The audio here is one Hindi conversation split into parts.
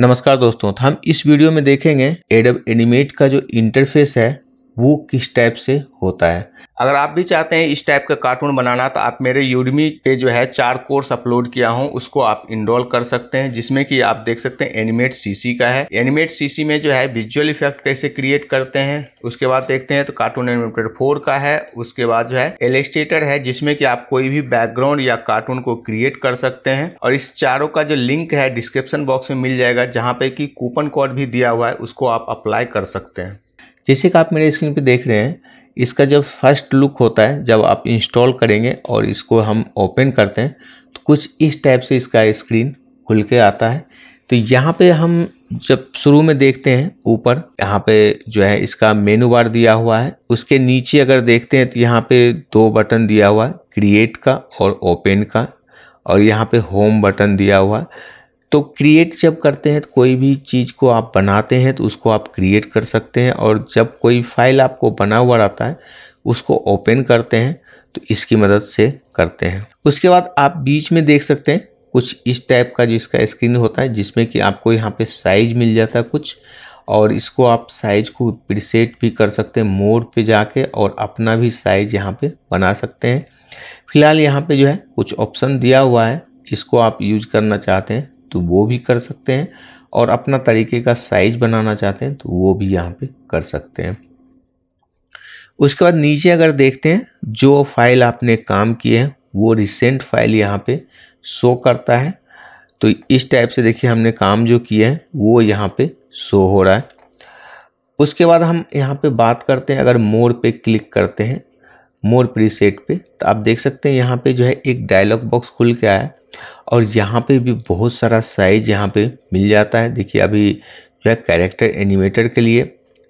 नमस्कार दोस्तों तो हम इस वीडियो में देखेंगे एडब एनिमेट का जो इंटरफेस है वो किस टाइप से होता है अगर आप भी चाहते हैं इस टाइप का कार्टून बनाना तो आप मेरे यूडमी पे जो है चार कोर्स अपलोड किया हूँ उसको आप इनरोल कर सकते हैं जिसमें कि आप देख सकते हैं एनिमेट सीसी का है एनिमेट सीसी में जो है विजुअल इफेक्ट कैसे क्रिएट करते हैं उसके बाद देखते हैं तो कार्टून एनिमेटेड फोर का है उसके बाद जो है एलेस्टेटर है जिसमें कि आप कोई भी बैकग्राउंड या कार्टून को क्रिएट कर सकते हैं और इस चारों का जो लिंक है डिस्क्रिप्शन बॉक्स में मिल जाएगा जहाँ पे कि कूपन कोड भी दिया हुआ है उसको आप अप्लाई कर सकते हैं जैसे कि आप मेरे स्क्रीन पे देख रहे हैं इसका जब फर्स्ट लुक होता है जब आप इंस्टॉल करेंगे और इसको हम ओपन करते हैं तो कुछ इस टाइप से इसका स्क्रीन खुल के आता है तो यहाँ पे हम जब शुरू में देखते हैं ऊपर यहाँ पे जो है इसका मेनू बार दिया हुआ है उसके नीचे अगर देखते हैं तो यहाँ पे दो बटन दिया हुआ है क्रिएट का और ओपन का और यहाँ पे होम बटन दिया हुआ है तो क्रिएट जब करते हैं तो कोई भी चीज़ को आप बनाते हैं तो उसको आप क्रिएट कर सकते हैं और जब कोई फाइल आपको बना हुआ रहता है उसको ओपन करते हैं तो इसकी मदद से करते हैं उसके बाद आप बीच में देख सकते हैं कुछ इस टाइप का जिसका स्क्रीन होता है जिसमें कि आपको यहाँ पे साइज मिल जाता है कुछ और इसको आप साइज को प्रीसेट भी कर सकते हैं मोड पे जाके और अपना भी साइज यहाँ पे बना सकते हैं फिलहाल यहाँ पे जो है कुछ ऑप्शन दिया हुआ है इसको आप यूज करना चाहते हैं तो वो भी कर सकते हैं और अपना तरीके का साइज बनाना चाहते हैं तो वो भी यहाँ पे कर सकते हैं उसके बाद नीचे अगर देखते हैं जो फाइल आपने काम किए हैं वो रिसेंट फाइल यहाँ पे शो करता है तो इस टाइप से देखिए हमने काम जो किया है वो यहाँ पे शो हो रहा है उसके बाद हम यहाँ पे बात करते हैं अगर मोर पे क्लिक करते हैं मोर प्रीसेट पे तो आप देख सकते हैं यहाँ पे जो है एक डायलॉग बॉक्स खुल के आया है और यहाँ पे भी बहुत सारा साइज यहाँ पे मिल जाता है देखिए अभी जो है कैरेक्टर एनिमेटर के लिए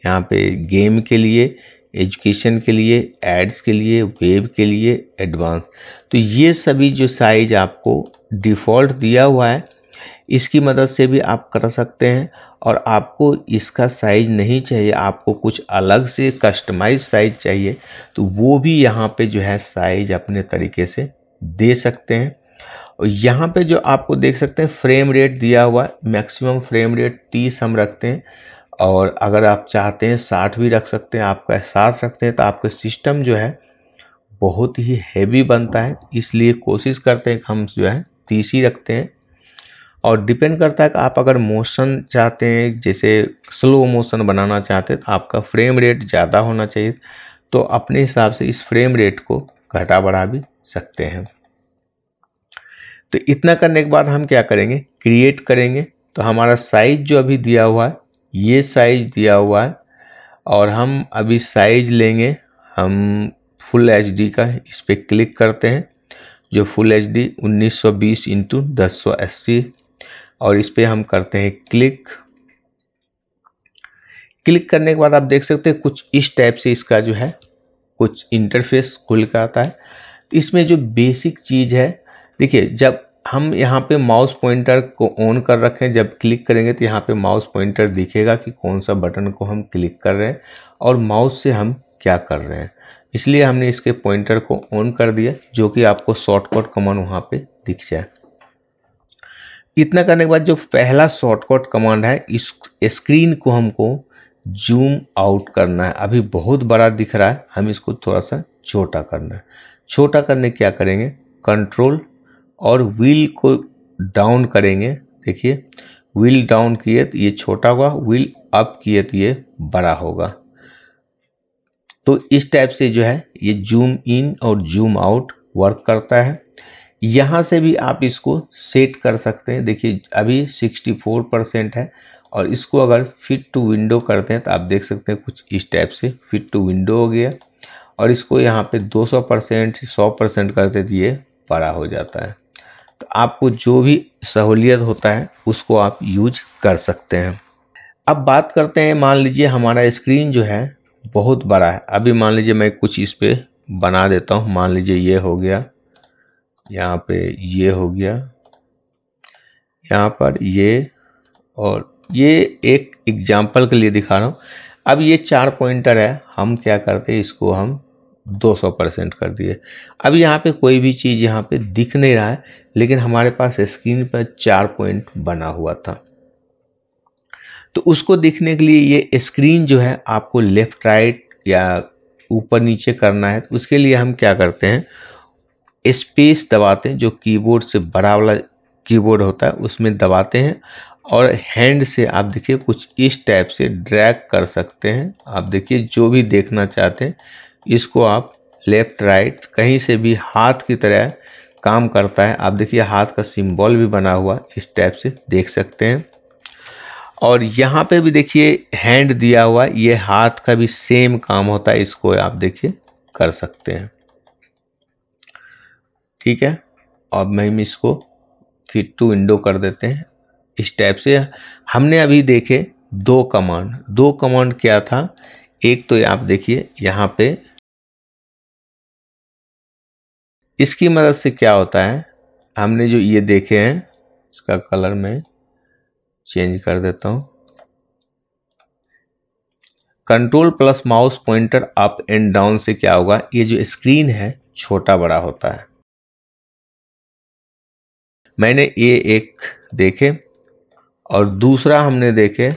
यहाँ पे गेम के लिए एजुकेशन के लिए एड्स के लिए वेब के लिए एडवांस तो ये सभी जो साइज आपको डिफ़ॉल्ट दिया हुआ है इसकी मदद से भी आप कर सकते हैं और आपको इसका साइज नहीं चाहिए आपको कुछ अलग से कस्टमाइज साइज चाहिए तो वो भी यहाँ पे जो है साइज अपने तरीके से दे सकते हैं और यहाँ पे जो आपको देख सकते हैं फ्रेम रेट दिया हुआ है मैक्सिमम फ्रेम रेट तीस हम रखते हैं और अगर आप चाहते हैं साठ भी रख सकते हैं आपका साठ रखते हैं तो आपका सिस्टम जो है बहुत ही हैवी बनता है इसलिए कोशिश करते हैं कि हम जो है तीस ही रखते हैं और डिपेंड करता है कि आप अगर मोशन चाहते हैं जैसे स्लो मोशन बनाना चाहते हैं तो आपका फ्रेम रेट ज़्यादा होना चाहिए तो अपने हिसाब से इस फ्रेम रेट को घटा बढ़ा भी सकते हैं तो इतना करने के बाद हम क्या करेंगे क्रिएट करेंगे तो हमारा साइज जो अभी दिया हुआ है ये साइज दिया हुआ है और हम अभी साइज लेंगे हम फुल एच डी का इस पर क्लिक करते हैं जो फुल एच डी उन्नीस सौ बीस इंटू दस सौ अस्सी और इस पर हम करते हैं क्लिक क्लिक करने के बाद आप देख सकते हैं कुछ इस टाइप से इसका जो है कुछ इंटरफेस खुल कर आता है तो इसमें जो बेसिक चीज़ है देखिए जब हम यहाँ पे माउस पॉइंटर को ऑन कर रखें जब क्लिक करेंगे तो यहाँ पे माउस पॉइंटर दिखेगा कि कौन सा बटन को हम क्लिक कर रहे हैं और माउस से हम क्या कर रहे हैं इसलिए हमने इसके पॉइंटर को ऑन कर दिया जो कि आपको शॉर्टकट कमान वहाँ पे दिख जाए इतना करने के बाद जो पहला शॉर्टकट कमांड है इस स्क्रीन को हमको जूम आउट करना है अभी बहुत बड़ा दिख रहा है हम इसको थोड़ा सा छोटा करना है छोटा करने क्या करेंगे कंट्रोल और व्हील को डाउन करेंगे देखिए व्हील डाउन किए तो ये छोटा होगा व्हील अप किए तो ये बड़ा होगा तो इस टाइप से जो है ये जूम इन और जूम आउट वर्क करता है यहाँ से भी आप इसको सेट कर सकते हैं देखिए अभी 64 परसेंट है और इसको अगर फिट टू विंडो करते हैं तो आप देख सकते हैं कुछ इस टाइप से फिट टू विंडो हो गया और इसको यहाँ पे 200 परसेंट सौ परसेंट करते तो ये बड़ा हो जाता है तो आपको जो भी सहूलियत होता है उसको आप यूज कर सकते हैं अब बात करते हैं मान लीजिए हमारा स्क्रीन जो है बहुत बड़ा है अभी मान लीजिए मैं कुछ इस पर बना देता हूँ मान लीजिए ये हो गया यहाँ पे ये हो गया यहाँ पर ये और ये एक एग्जाम्पल के लिए दिखा रहा हूँ अब ये चार पॉइंटर है हम क्या करते इसको हम 200 परसेंट कर दिए अब यहाँ पे कोई भी चीज़ यहाँ पे दिख नहीं रहा है लेकिन हमारे पास स्क्रीन पर चार पॉइंट बना हुआ था तो उसको दिखने के लिए ये स्क्रीन जो है आपको लेफ़्ट राइट या ऊपर नीचे करना है तो उसके लिए हम क्या करते हैं स्पेस दबाते हैं जो कीबोर्ड से बड़ा वाला कीबोर्ड होता है उसमें दबाते हैं और हैंड से आप देखिए कुछ इस टाइप से ड्रैग कर सकते हैं आप देखिए जो भी देखना चाहते हैं इसको आप लेफ्ट राइट कहीं से भी हाथ की तरह काम करता है आप देखिए हाथ का सिंबल भी बना हुआ इस टाइप से देख सकते हैं और यहाँ पे भी देखिए हैंड दिया हुआ ये हाथ का भी सेम काम होता है इसको आप देखिए कर सकते हैं ठीक है अब मैम इसको फिर टू विंडो कर देते हैं इस टाइप से हमने अभी देखे दो कमांड दो कमांड क्या था एक तो आप देखिए यहाँ पे इसकी मदद से क्या होता है हमने जो ये देखे हैं इसका कलर मैं चेंज कर देता हूँ control plus mouse pointer up and down से क्या होगा ये जो स्क्रीन है छोटा बड़ा होता है मैंने ये एक देखे और दूसरा हमने देखे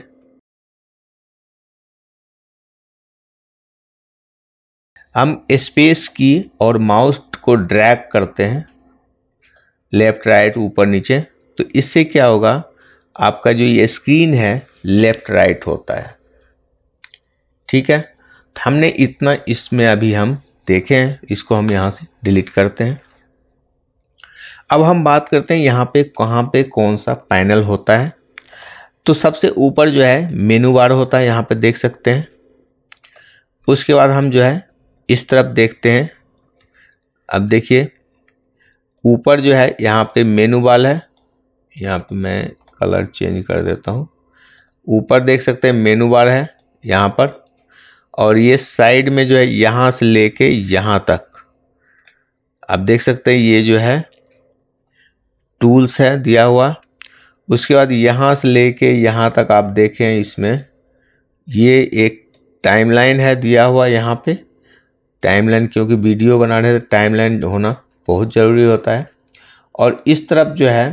हम स्पेस की और माउस को ड्रैग करते हैं लेफ्ट राइट ऊपर नीचे तो इससे क्या होगा आपका जो ये स्क्रीन है लेफ्ट राइट होता है ठीक है हमने इतना इसमें अभी हम देखे हैं इसको हम यहाँ से डिलीट करते हैं अब हम बात करते हैं यहाँ पे कहाँ पे कौन सा पैनल होता है तो सबसे ऊपर जो है मेनू बार होता है यहाँ पे देख सकते हैं उसके बाद हम जो है इस तरफ देखते हैं अब देखिए ऊपर जो है यहाँ पे मेनू बार है यहाँ पे मैं कलर चेंज कर देता हूँ ऊपर देख सकते हैं मेनू बार है यहाँ पर और ये साइड में जो है यहाँ से लेके यहाँ तक आप देख सकते हैं ये जो है टूल्स है दिया हुआ उसके बाद यहाँ से लेके यहाँ तक आप देखें इसमें ये एक टाइमलाइन है दिया हुआ यहाँ पे टाइमलाइन क्योंकि वीडियो बनाने से टाइमलाइन होना बहुत ज़रूरी होता है और इस तरफ जो है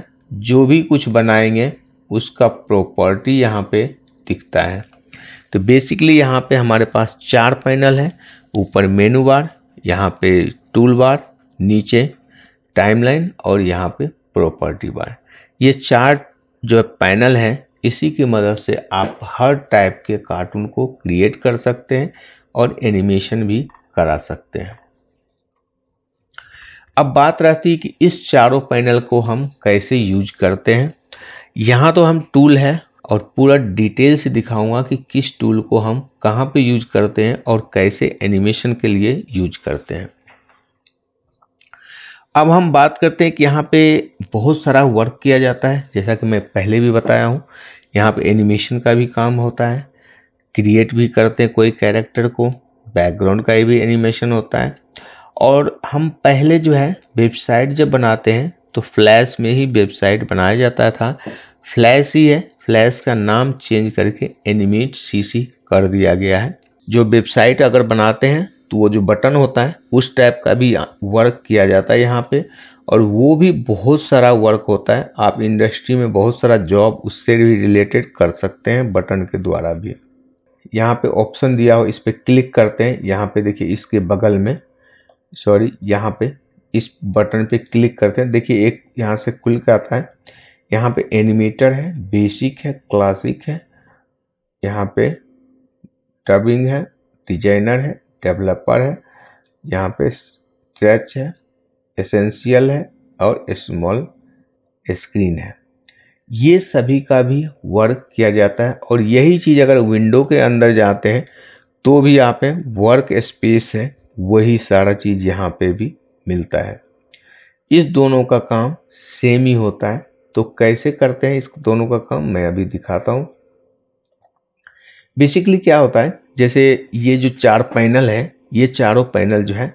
जो भी कुछ बनाएंगे उसका प्रॉपर्टी यहाँ पे दिखता है तो बेसिकली यहाँ पे हमारे पास चार पैनल है ऊपर मेनू बार यहाँ पे टूल बार नीचे टाइमलाइन और यहाँ पे प्रॉपर्टी बार ये चार जो पैनल है इसी की मदद से आप हर टाइप के कार्टून को क्रिएट कर सकते हैं और एनिमेशन भी करा सकते हैं अब बात रहती है कि इस चारों पैनल को हम कैसे यूज करते हैं यहाँ तो हम टूल है और पूरा डिटेल से दिखाऊंगा कि किस टूल को हम कहाँ पे यूज करते हैं और कैसे एनिमेशन के लिए यूज करते हैं अब हम बात करते हैं कि यहाँ पे बहुत सारा वर्क किया जाता है जैसा कि मैं पहले भी बताया हूँ यहाँ पे एनिमेशन का भी काम होता है क्रिएट भी करते हैं कोई कैरेक्टर को बैकग्राउंड का भी एनिमेशन होता है और हम पहले जो है वेबसाइट जब बनाते हैं तो फ्लैश में ही वेबसाइट बनाया जाता था फ्लैश ही है फ्लैश का नाम चेंज करके एनिमेट सीसी कर दिया गया है जो वेबसाइट अगर बनाते हैं तो वो जो बटन होता है उस टाइप का भी वर्क किया जाता है यहाँ पे और वो भी बहुत सारा वर्क होता है आप इंडस्ट्री में बहुत सारा जॉब उससे भी रिलेटेड कर सकते हैं बटन के द्वारा भी यहाँ पे ऑप्शन दिया हो इस पर क्लिक करते हैं यहाँ पे देखिए इसके बगल में सॉरी यहाँ पे इस बटन पे क्लिक करते हैं देखिए एक यहाँ से खुल के आता है यहाँ पे एनिमेटर है बेसिक है क्लासिक है यहाँ पे टबिंग है डिजाइनर है डेवलपर है यहाँ पे स्ट्रेच है एसेंशियल है और स्मॉल स्क्रीन है ये सभी का भी वर्क किया जाता है और यही चीज़ अगर विंडो के अंदर जाते हैं तो भी यहाँ पे वर्क स्पेस है वही सारा चीज़ यहाँ पे भी मिलता है इस दोनों का काम सेम ही होता है तो कैसे करते हैं इस दोनों का काम मैं अभी दिखाता हूँ बेसिकली क्या होता है जैसे ये जो चार पैनल हैं ये चारों पैनल जो है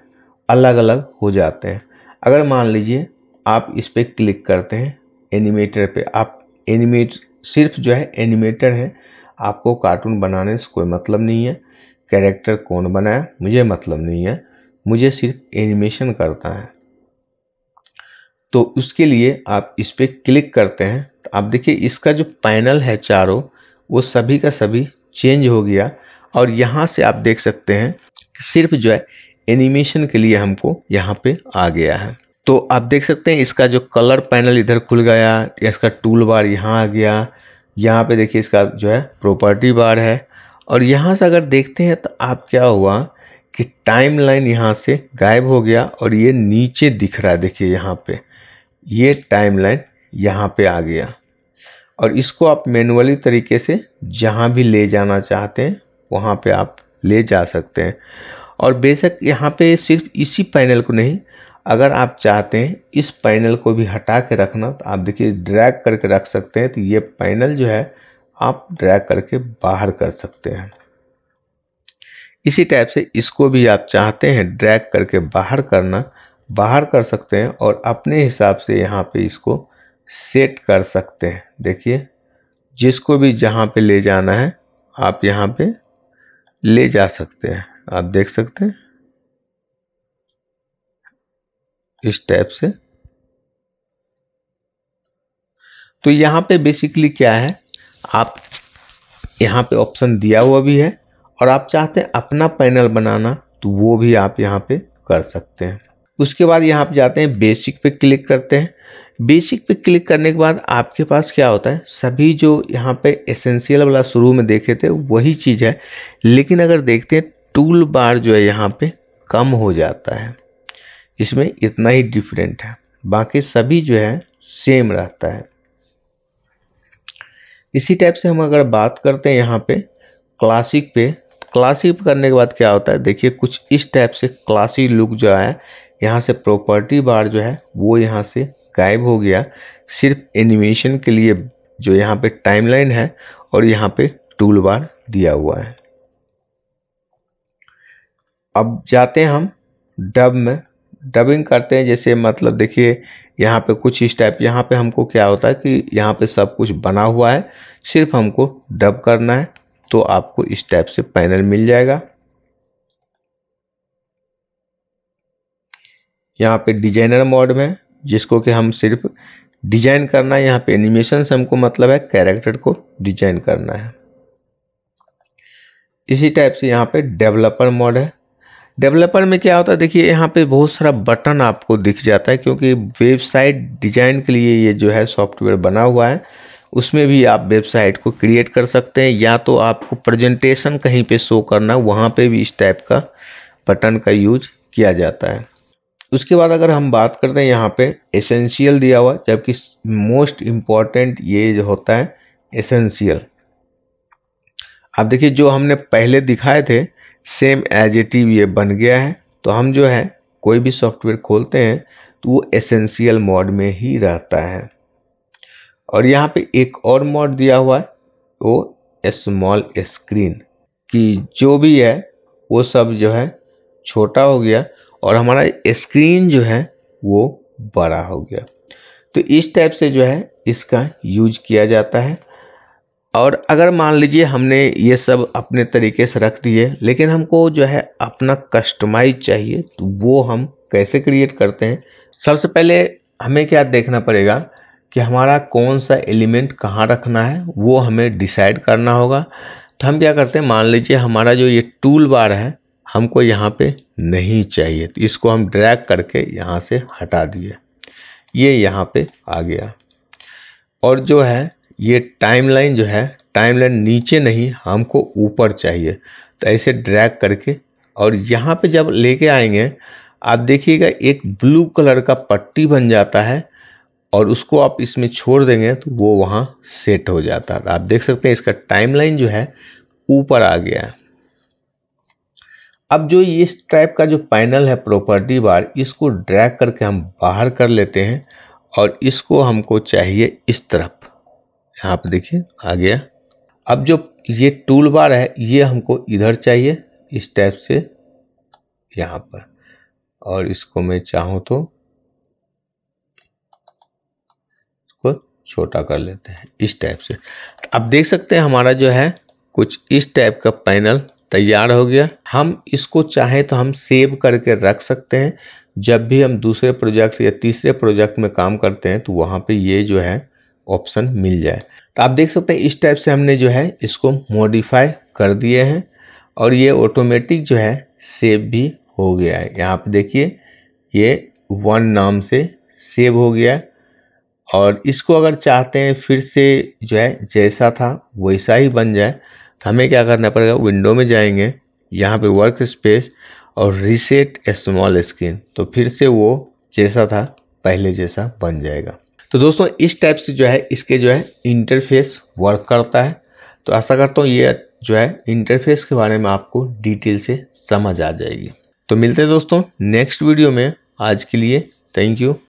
अलग अलग हो जाते हैं अगर मान लीजिए आप इस पर क्लिक करते हैं एनिमेटर पे आप एनिमेट सिर्फ जो है एनिमेटर है आपको कार्टून बनाने से कोई मतलब नहीं है कैरेक्टर कौन बनाया मुझे मतलब नहीं है मुझे सिर्फ एनिमेशन करता है तो उसके लिए आप इस पर क्लिक करते हैं तो आप देखिए इसका जो पैनल है चारों वो सभी का सभी चेंज हो गया और यहाँ से आप देख सकते हैं सिर्फ जो है एनिमेशन के लिए हमको यहाँ पे आ गया है तो आप देख सकते हैं इसका जो कलर पैनल इधर खुल गया या इसका टूल बार यहाँ आ गया यहाँ पे देखिए इसका जो है प्रॉपर्टी बार है और यहाँ से अगर देखते हैं तो आप क्या हुआ कि टाइम लाइन यहाँ से गायब हो गया और ये नीचे दिख रहा है देखिए यहाँ पे ये टाइम लाइन यहाँ पर आ गया और इसको आप मैनुअली तरीके से जहाँ भी ले जाना चाहते हैं वहाँ पे आप ले जा सकते हैं और बेशक यहाँ पे सिर्फ इसी पैनल को नहीं अगर आप चाहते हैं इस पैनल को भी हटा के रखना तो आप देखिए ड्रैग करके रख सकते हैं तो ये पैनल जो है आप ड्रैग करके बाहर कर सकते हैं इसी टाइप से इसको भी आप चाहते हैं ड्रैग करके बाहर करना बाहर कर सकते हैं और अपने हिसाब से यहाँ पे इसको सेट कर सकते हैं देखिए जिसको भी जहाँ पे ले जाना है आप यहाँ पे ले जा सकते हैं आप देख सकते हैं इस टाइप से तो यहाँ पे बेसिकली क्या है आप यहाँ पे ऑप्शन दिया हुआ भी है और आप चाहते हैं अपना पैनल बनाना तो वो भी आप यहाँ पे कर सकते हैं उसके बाद यहाँ पे जाते हैं बेसिक पे क्लिक करते हैं बेसिक पे क्लिक करने के बाद आपके पास क्या होता है सभी जो यहाँ पे एसेंशियल वाला शुरू में देखे थे वही चीज़ है लेकिन अगर देखते हैं टूल बार जो है यहाँ पे कम हो जाता है इसमें इतना ही डिफरेंट है बाकी सभी जो है सेम रहता है इसी टाइप से हम अगर बात करते हैं यहाँ पे क्लासिक पे क्लासिक करने के बाद क्या होता है देखिए कुछ इस टाइप से क्लासिक लुक जो है यहाँ से प्रॉपर्टी बार जो है वो यहाँ से गायब हो गया सिर्फ एनिमेशन के लिए जो यहाँ पे टाइमलाइन है और यहाँ पे टूल बार दिया हुआ है अब जाते हैं हम डब में डबिंग करते हैं जैसे मतलब देखिए यहाँ पे कुछ इस टाइप यहाँ पे हमको क्या होता है कि यहाँ पे सब कुछ बना हुआ है सिर्फ हमको डब करना है तो आपको इस टाइप से पैनल मिल जाएगा यहाँ पे डिजाइनर मोड में जिसको कि हम सिर्फ डिजाइन करना है यहाँ पे एनिमेशन से हमको मतलब है कैरेक्टर को डिजाइन करना है इसी टाइप से यहाँ पे डेवलपर मोड है डेवलपर में क्या होता है देखिए यहाँ पे बहुत सारा बटन आपको दिख जाता है क्योंकि वेबसाइट डिजाइन के लिए ये जो है सॉफ्टवेयर बना हुआ है उसमें भी आप वेबसाइट को क्रिएट कर सकते हैं या तो आपको प्रेजेंटेशन कहीं पे शो करना वहाँ पे भी इस टाइप का बटन का यूज किया जाता है उसके बाद अगर हम बात करते हैं यहाँ पे एसेंशियल दिया हुआ जबकि मोस्ट इम्पॉर्टेंट ये जो होता है एसेंशियल आप देखिए जो हमने पहले दिखाए थे सेम एज ए टी ये बन गया है तो हम जो है कोई भी सॉफ्टवेयर खोलते हैं तो वो एसेंशियल मोड में ही रहता है और यहाँ पे एक और मोड दिया हुआ है वो स्मॉल स्क्रीन कि जो भी है वो सब जो है छोटा हो गया और हमारा स्क्रीन जो है वो बड़ा हो गया तो इस टाइप से जो है इसका यूज किया जाता है और अगर मान लीजिए हमने ये सब अपने तरीके से रख दिए लेकिन हमको जो है अपना कस्टमाइज चाहिए तो वो हम कैसे क्रिएट करते हैं सबसे पहले हमें क्या देखना पड़ेगा कि हमारा कौन सा एलिमेंट कहाँ रखना है वो हमें डिसाइड करना होगा तो हम क्या करते हैं मान लीजिए हमारा जो ये टूल बार है हमको यहाँ पे नहीं चाहिए तो इसको हम ड्रैग करके यहाँ से हटा दिए ये यह यहाँ पे आ गया और जो है ये टाइमलाइन जो है टाइमलाइन नीचे नहीं हमको ऊपर चाहिए तो ऐसे ड्रैग करके और यहाँ पे जब लेके आएंगे आप देखिएगा एक ब्लू कलर का पट्टी बन जाता है और उसको आप इसमें छोड़ देंगे तो वो वहाँ सेट हो जाता है आप देख सकते हैं इसका टाइमलाइन जो है ऊपर आ गया है अब जो ये इस टाइप का जो पैनल है प्रॉपर्टी बार इसको ड्रैग करके हम बाहर कर लेते हैं और इसको हमको चाहिए इस तरफ यहाँ पर देखिए आ गया अब जो ये टूल बार है ये हमको इधर चाहिए इस टाइप से यहाँ पर और इसको मैं चाहूँ तो इसको छोटा कर लेते हैं इस टाइप से अब देख सकते हैं हमारा जो है कुछ इस टाइप का पैनल तैयार हो गया हम इसको चाहें तो हम सेव करके रख सकते हैं जब भी हम दूसरे प्रोजेक्ट या तीसरे प्रोजेक्ट में काम करते हैं तो वहाँ पे ये जो है ऑप्शन मिल जाए तो आप देख सकते हैं इस टाइप से हमने जो है इसको मॉडिफाई कर दिए हैं और ये ऑटोमेटिक जो है सेव भी हो गया है यहाँ पर देखिए ये वन नाम से सेव हो गया और इसको अगर चाहते हैं फिर से जो है जैसा था वैसा ही बन जाए हमें क्या करना पड़ेगा विंडो में जाएंगे यहाँ पे वर्क स्पेस और रीसेट स्मॉल स्क्रीन तो फिर से वो जैसा था पहले जैसा बन जाएगा तो दोस्तों इस टाइप से जो है इसके जो है इंटरफेस वर्क करता है तो आशा करता हूँ ये जो है इंटरफेस के बारे में आपको डिटेल से समझ आ जाएगी तो मिलते हैं दोस्तों नेक्स्ट वीडियो में आज के लिए थैंक यू